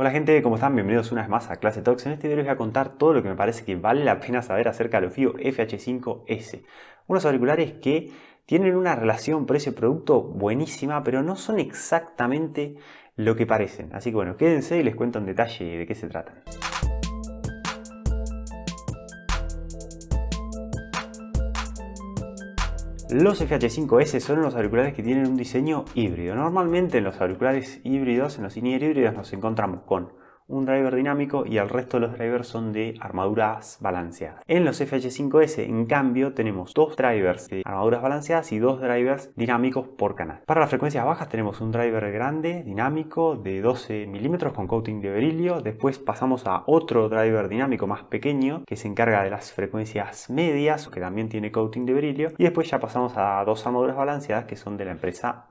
Hola gente, ¿cómo están? Bienvenidos una vez más a Clase Talks. En este video les voy a contar todo lo que me parece que vale la pena saber acerca del Fio FH5S. Unos auriculares que tienen una relación precio-producto buenísima, pero no son exactamente lo que parecen. Así que bueno, quédense y les cuento en detalle de qué se tratan. Los FH5S son los auriculares que tienen un diseño híbrido. Normalmente en los auriculares híbridos, en los in híbridos, nos encontramos con un driver dinámico y el resto de los drivers son de armaduras balanceadas. En los FH5S, en cambio, tenemos dos drivers de armaduras balanceadas y dos drivers dinámicos por canal. Para las frecuencias bajas tenemos un driver grande, dinámico, de 12 milímetros con coating de berilio. Después pasamos a otro driver dinámico más pequeño que se encarga de las frecuencias medias, que también tiene coating de berilio. Y después ya pasamos a dos armaduras balanceadas que son de la empresa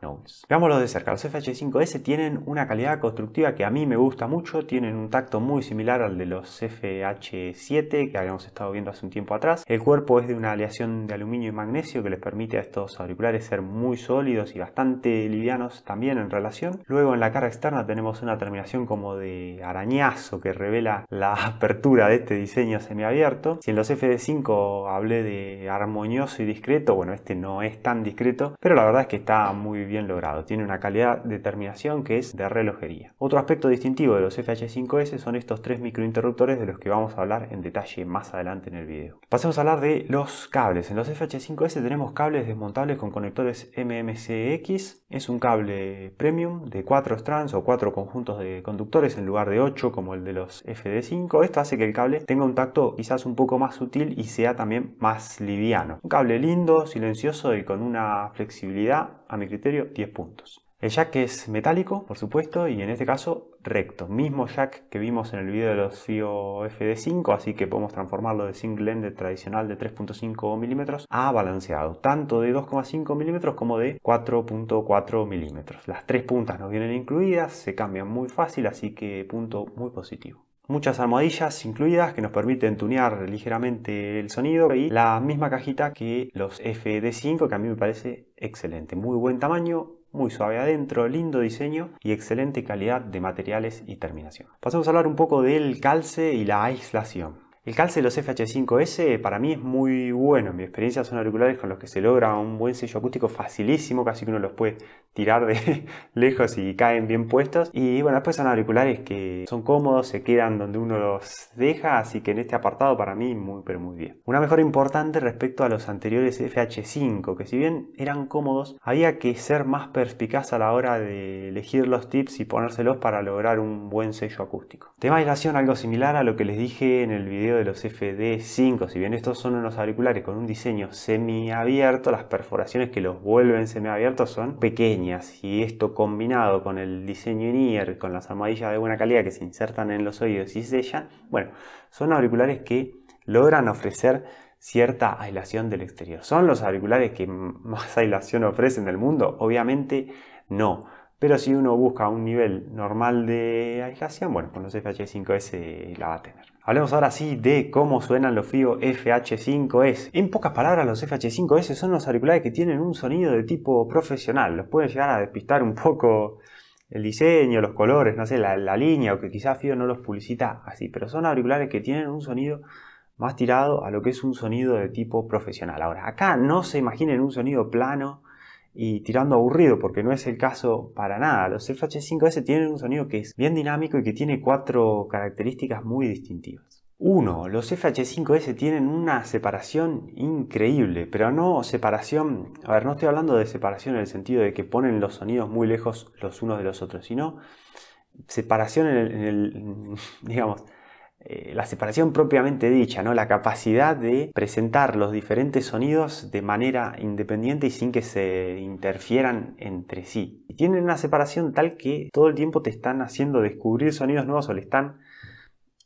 Veámoslos de cerca, los FH5S tienen una calidad constructiva que a mí me gusta mucho, tienen un tacto muy similar al de los FH7 que habíamos estado viendo hace un tiempo atrás. El cuerpo es de una aleación de aluminio y magnesio que les permite a estos auriculares ser muy sólidos y bastante livianos también en relación. Luego en la cara externa tenemos una terminación como de arañazo que revela la apertura de este diseño semiabierto. Si en los FD5 hablé de armonioso y discreto, bueno, este no es tan discreto, pero la verdad es que está muy bien logrado. Tiene una calidad de terminación que es de relojería. Otro aspecto distintivo de los FH5S son estos tres microinterruptores de los que vamos a hablar en detalle más adelante en el vídeo. Pasemos a hablar de los cables. En los FH5S tenemos cables desmontables con conectores MMCX. Es un cable premium de cuatro strands o cuatro conjuntos de conductores en lugar de 8 como el de los FD5. Esto hace que el cable tenga un tacto quizás un poco más sutil y sea también más liviano. Un cable lindo, silencioso y con una flexibilidad a mi criterio puntos. El jack es metálico, por supuesto, y en este caso recto. Mismo jack que vimos en el video de los FIO FD5, así que podemos transformarlo de single ended tradicional de 3.5 milímetros a balanceado, tanto de 2,5 milímetros como de 4.4 milímetros. Las tres puntas nos vienen incluidas, se cambian muy fácil, así que punto muy positivo muchas almohadillas incluidas que nos permiten tunear ligeramente el sonido y la misma cajita que los FD5 que a mí me parece excelente, muy buen tamaño, muy suave adentro, lindo diseño y excelente calidad de materiales y terminación. Pasamos a hablar un poco del calce y la aislación. El calce de los FH5S para mí es muy bueno. En mi experiencia son auriculares con los que se logra un buen sello acústico facilísimo, casi que uno los puede tirar de lejos y caen bien puestos. Y bueno, después son auriculares que son cómodos, se quedan donde uno los deja, así que en este apartado para mí muy pero muy bien. Una mejora importante respecto a los anteriores FH5, que si bien eran cómodos, había que ser más perspicaz a la hora de elegir los tips y ponérselos para lograr un buen sello acústico. Tema de algo similar a lo que les dije en el video de los FD5, si bien estos son unos auriculares con un diseño semiabierto, las perforaciones que los vuelven semiabiertos son pequeñas y esto combinado con el diseño in-ear, con las almohadillas de buena calidad que se insertan en los oídos y sellan, bueno, son auriculares que logran ofrecer cierta aislación del exterior. ¿Son los auriculares que más aislación ofrecen del mundo? Obviamente no pero si uno busca un nivel normal de aislación, bueno, con los FH5S la va a tener. Hablemos ahora sí de cómo suenan los FIO FH5S. En pocas palabras, los FH5S son los auriculares que tienen un sonido de tipo profesional. Los pueden llegar a despistar un poco el diseño, los colores, no sé, la, la línea, o que quizás FIO no los publicita así, pero son auriculares que tienen un sonido más tirado a lo que es un sonido de tipo profesional. Ahora, acá no se imaginen un sonido plano y tirando aburrido, porque no es el caso para nada. Los FH5S tienen un sonido que es bien dinámico y que tiene cuatro características muy distintivas. Uno, Los FH5S tienen una separación increíble, pero no separación, a ver, no estoy hablando de separación en el sentido de que ponen los sonidos muy lejos los unos de los otros, sino separación en el digamos, eh, la separación propiamente dicha, ¿no? la capacidad de presentar los diferentes sonidos de manera independiente y sin que se interfieran entre sí. Y tienen una separación tal que todo el tiempo te están haciendo descubrir sonidos nuevos o le están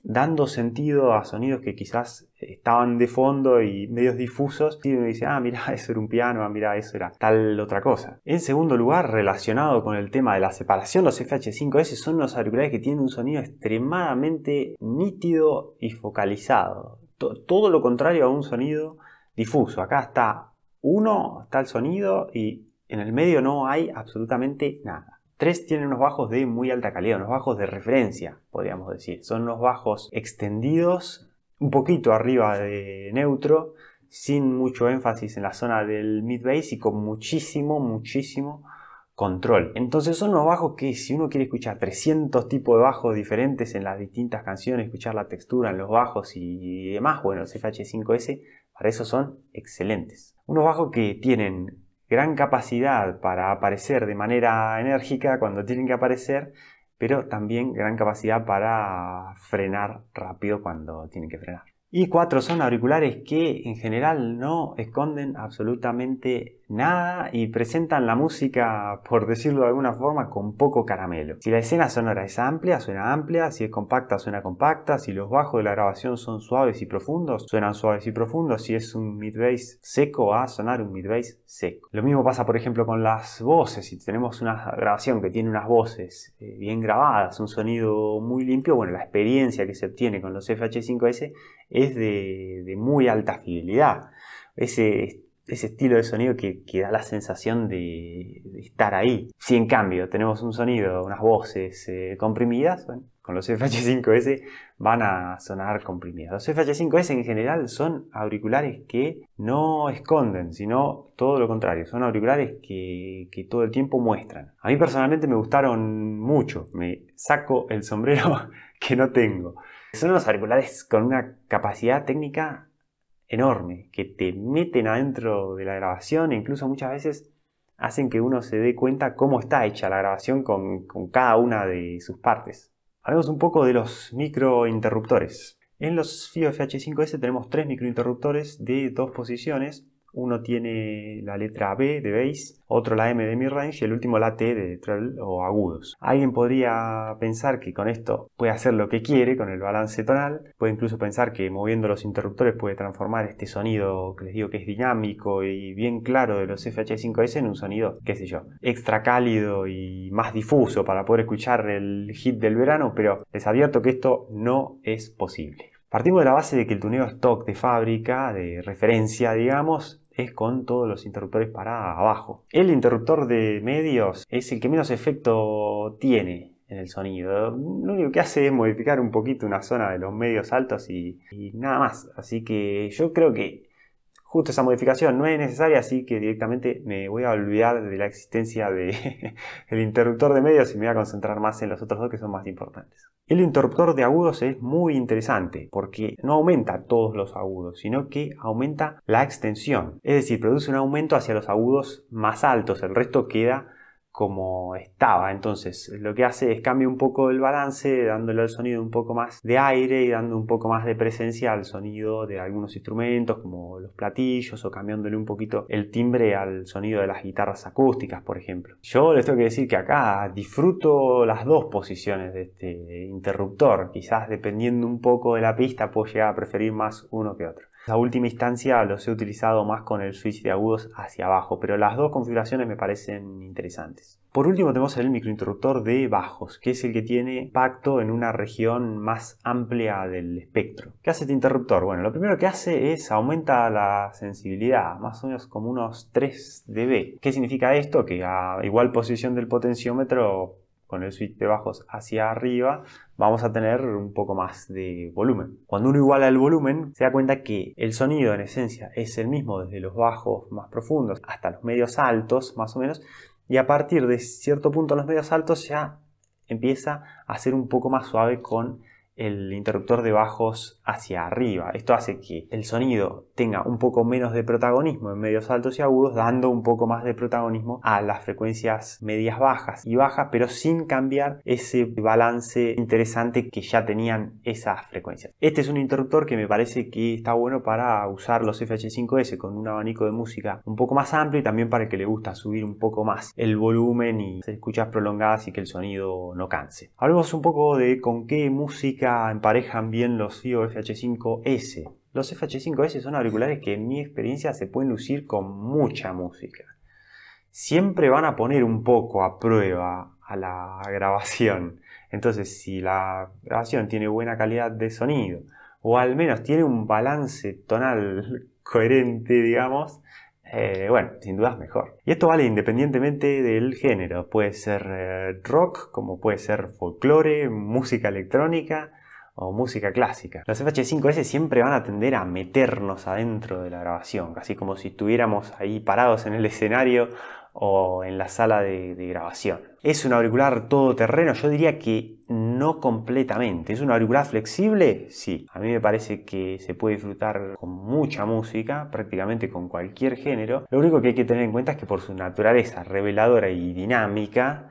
dando sentido a sonidos que quizás estaban de fondo y medios difusos, y me dice, ah, mira, eso era un piano, ah, mira, eso era tal otra cosa. En segundo lugar, relacionado con el tema de la separación, los FH5S son los auriculares que tienen un sonido extremadamente nítido y focalizado. Todo lo contrario a un sonido difuso. Acá está uno, está el sonido y en el medio no hay absolutamente nada. Tres tienen unos bajos de muy alta calidad, unos bajos de referencia, podríamos decir. Son unos bajos extendidos, un poquito arriba de neutro, sin mucho énfasis en la zona del mid bass y con muchísimo, muchísimo control. Entonces son unos bajos que si uno quiere escuchar 300 tipos de bajos diferentes en las distintas canciones, escuchar la textura en los bajos y demás, bueno, el FH5S para eso son excelentes. Unos bajos que tienen gran capacidad para aparecer de manera enérgica cuando tienen que aparecer, pero también gran capacidad para frenar rápido cuando tienen que frenar. Y cuatro son auriculares que en general no esconden absolutamente nada y presentan la música, por decirlo de alguna forma, con poco caramelo. Si la escena sonora es amplia, suena amplia, si es compacta, suena compacta, si los bajos de la grabación son suaves y profundos, suenan suaves y profundos, si es un mid-bass seco, va a sonar un mid-bass seco. Lo mismo pasa, por ejemplo, con las voces. Si tenemos una grabación que tiene unas voces eh, bien grabadas, un sonido muy limpio, bueno, la experiencia que se obtiene con los FH5S es de, de muy alta fidelidad. Ese ese estilo de sonido que, que da la sensación de, estar ahí. Si en cambio tenemos un sonido, unas voces eh, comprimidas, con los FH5S van a sonar comprimidas. Los FH5S en general son auriculares que no esconden, sino todo lo contrario, son auriculares que, que todo el tiempo muestran. A mí personalmente me gustaron mucho, me saco el sombrero que no tengo. Son unos auriculares con una capacidad técnica enorme, que te meten adentro de la grabación e incluso muchas veces hacen que uno se dé cuenta cómo está hecha la grabación con, cada una de sus partes. Hablemos un poco de los microinterruptores. En los FIO FH5S tenemos tres microinterruptores de dos posiciones uno tiene la letra B de bass, otro la M de midrange y el último la T de treble o agudos. Alguien podría pensar que con esto puede hacer lo que quiere con el balance tonal, puede incluso pensar que moviendo los interruptores puede transformar este sonido que les digo que es dinámico y bien claro de los FH5S en un sonido, qué sé yo, extra cálido y más difuso para poder escuchar el hit del verano, pero les advierto que esto no es posible. Partimos de la base de que el tuneo stock de fábrica, de referencia, digamos, es con todos los interruptores para abajo. El interruptor de medios es el que menos efecto tiene en el sonido. Lo único que hace es modificar un poquito una zona de los medios altos y, nada más. Así que yo creo que justo esa modificación no es necesaria, así que directamente me voy a olvidar de la existencia del el interruptor de medios y me voy a concentrar más en los otros dos que son más importantes. El interruptor de agudos es muy interesante porque no aumenta todos los agudos, sino que aumenta la extensión. Es decir, produce un aumento hacia los agudos más altos, el resto queda como estaba. Entonces, lo que hace es cambia un poco el balance, dándole al sonido un poco más de aire y dando un poco más de presencia al sonido de algunos instrumentos, como los platillos, o cambiándole un poquito el timbre al sonido de las guitarras acústicas, por ejemplo. Yo les tengo que decir que acá disfruto las dos posiciones de este interruptor. Quizás dependiendo un poco de la pista, puedo llegar a preferir más uno que otro. La última instancia los he utilizado más con el switch de agudos hacia abajo, pero las dos configuraciones me parecen interesantes. Por último tenemos el microinterruptor de bajos, que es el que tiene impacto en una región más amplia del espectro. ¿Qué hace este interruptor? Bueno, lo primero que hace es aumenta la sensibilidad, más o menos como unos 3 dB. ¿Qué significa esto? Que a igual posición del potenciómetro con el switch de bajos hacia arriba, vamos a tener un poco más de volumen. Cuando uno iguala el volumen, se da cuenta que el sonido en esencia es el mismo desde los bajos más profundos hasta los medios altos, más o menos, y a partir de cierto punto en los medios altos ya empieza a ser un poco más suave con el interruptor de bajos hacia arriba. Esto hace que el sonido tenga un poco menos de protagonismo en medios altos y agudos, dando un poco más de protagonismo a las frecuencias medias bajas y bajas, pero sin cambiar ese balance interesante que ya tenían esas frecuencias. Este es un interruptor que me parece que está bueno para usar los FH5S con un abanico de música un poco más amplio y también para que le gusta subir un poco más el volumen y escuchas prolongadas y que el sonido no canse. Hablemos un poco de con qué música emparejan bien los FIO FH5S. Los FH5S son auriculares que en mi experiencia se pueden lucir con mucha música. Siempre van a poner un poco a prueba a la grabación. Entonces, si la grabación tiene buena calidad de sonido, o al menos tiene un balance tonal coherente, digamos, eh, bueno, sin dudas mejor. Y esto vale independientemente del género. Puede ser eh, rock, como puede ser folclore, música electrónica, o música clásica. Los FH5S siempre van a tender a meternos adentro de la grabación, casi como si estuviéramos ahí parados en el escenario o en la sala de, grabación. Es un auricular todoterreno, yo diría que no completamente. ¿Es un auricular flexible? Sí. A mí me parece que se puede disfrutar con mucha música, prácticamente con cualquier género. Lo único que hay que tener en cuenta es que por su naturaleza reveladora y dinámica,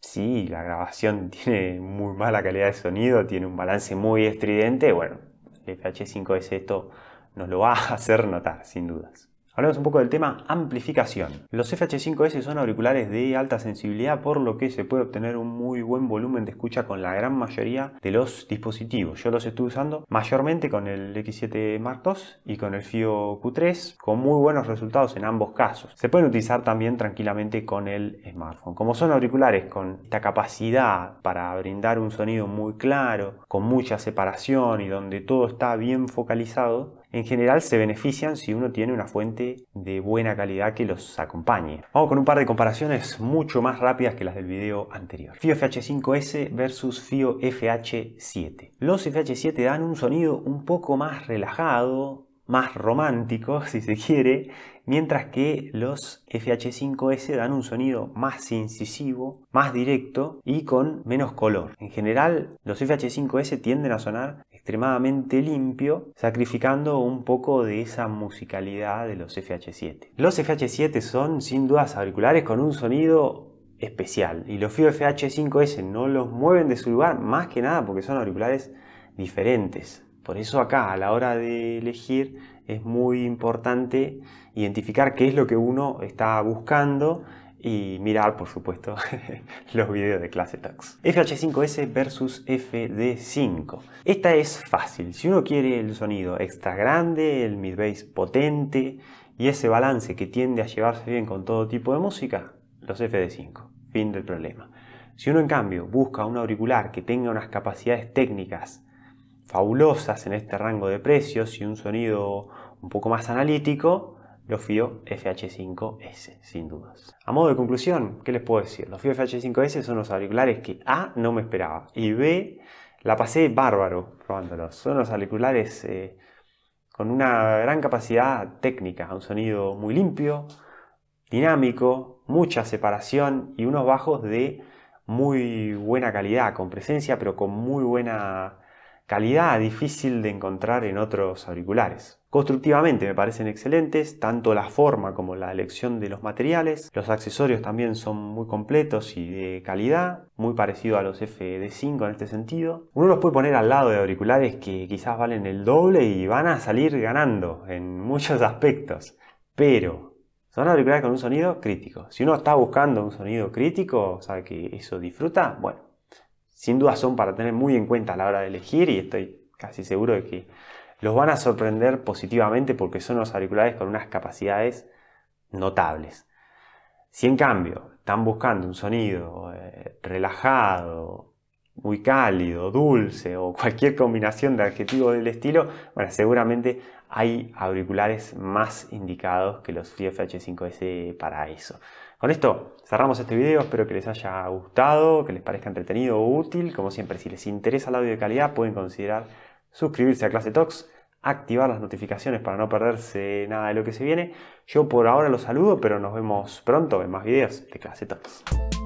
sí, la grabación tiene muy mala calidad de sonido, tiene un balance muy estridente, bueno, el FH5S esto nos lo va a hacer notar, sin dudas. Hablemos un poco del tema amplificación. Los FH5S son auriculares de alta sensibilidad por lo que se puede obtener un muy buen volumen de escucha con la gran mayoría de los dispositivos. Yo los estoy usando mayormente con el X7 Mark II y con el FIO Q3 con muy buenos resultados en ambos casos. Se pueden utilizar también tranquilamente con el smartphone. Como son auriculares con esta capacidad para brindar un sonido muy claro, con mucha separación y donde todo está bien focalizado, en general se benefician si uno tiene una fuente de buena calidad que los acompañe. Vamos con un par de comparaciones mucho más rápidas que las del video anterior. FIO FH5S versus FIO FH7. Los FH7 dan un sonido un poco más relajado, más romántico, si se quiere, mientras que los FH5S dan un sonido más incisivo, más directo y con menos color. En general, los FH5S tienden a sonar extremadamente limpio, sacrificando un poco de esa musicalidad de los FH7. Los FH7 son sin dudas auriculares con un sonido especial y los FH5S no los mueven de su lugar más que nada porque son auriculares diferentes. Por eso acá a la hora de elegir es muy importante identificar qué es lo que uno está buscando y mirar, por supuesto, los videos de clase tax. FH5S versus FD5. Esta es fácil. Si uno quiere el sonido extra grande, el mid-bass potente y ese balance que tiende a llevarse bien con todo tipo de música, los FD5. Fin del problema. Si uno, en cambio, busca un auricular que tenga unas capacidades técnicas fabulosas en este rango de precios y un sonido un poco más analítico, los FIO FH5S, sin dudas. A modo de conclusión, ¿qué les puedo decir? Los FIO FH5S son los auriculares que A no me esperaba y B la pasé bárbaro probándolos. Son los auriculares eh, con una gran capacidad técnica, un sonido muy limpio, dinámico, mucha separación y unos bajos de muy buena calidad, con presencia pero con muy buena calidad difícil de encontrar en otros auriculares. Constructivamente me parecen excelentes, tanto la forma como la elección de los materiales. Los accesorios también son muy completos y de calidad, muy parecido a los FD5 en este sentido. Uno los puede poner al lado de auriculares que quizás valen el doble y van a salir ganando en muchos aspectos. Pero son auriculares con un sonido crítico. Si uno está buscando un sonido crítico, sabe que eso disfruta, bueno, sin duda son para tener muy en cuenta a la hora de elegir y estoy casi seguro de que los van a sorprender positivamente porque son los auriculares con unas capacidades notables. Si en cambio están buscando un sonido eh, relajado, muy cálido, dulce o cualquier combinación de adjetivos del estilo, seguramente hay auriculares más indicados que los h 5 s para eso. Con esto Cerramos este video, espero que les haya gustado, que les parezca entretenido o útil. Como siempre, si les interesa el audio de calidad, pueden considerar suscribirse a Clase Talks, activar las notificaciones para no perderse nada de lo que se viene. Yo por ahora los saludo, pero nos vemos pronto en más videos de Clase Talks.